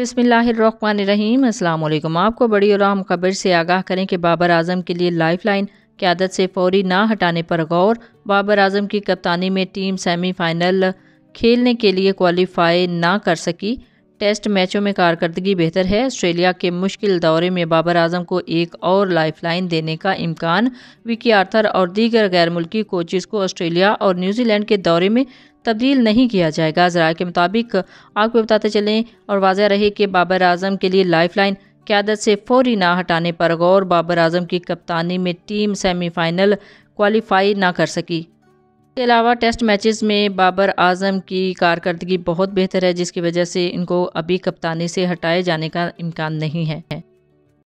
बसमीम अल्लाम आपको बड़ी और आम खबर से आगाह करें कि बाबर आजम के लिए लाइफ लाइन क्यादत से फौरी ना हटाने पर गौर बाबर आजम की कप्तानी में टीम सेमीफाइनल खेलने के लिए क्वालिफाई ना कर सकी टेस्ट मैचों में कारकर्दगी बेहतर है ऑस्ट्रेलिया के मुश्किल दौरे में बाबर आजम को एक और लाइफलाइन देने का इम्कान विकी आर्थर और दीगर गैर मुल्की कोचेज़ को ऑस्ट्रेलिया और न्यूजीलैंड के दौरे में तब्दील नहीं किया जाएगा जरा के मुताबिक आपको बताते चलें और वाजह रहे कि बाबर आजम के लिए लाइफ लाइन क्यादत से फौरी ना हटाने पर गौर बाबर आजम की कप्तानी में टीम सेमीफाइनल क्वालिफाई ना कर सकी इसके अलावा टेस्ट मैचेस में बाबर आजम की कारकर्दगी बहुत बेहतर है जिसकी वजह से इनको अभी कप्तानी से हटाए जाने का इम्कान नहीं है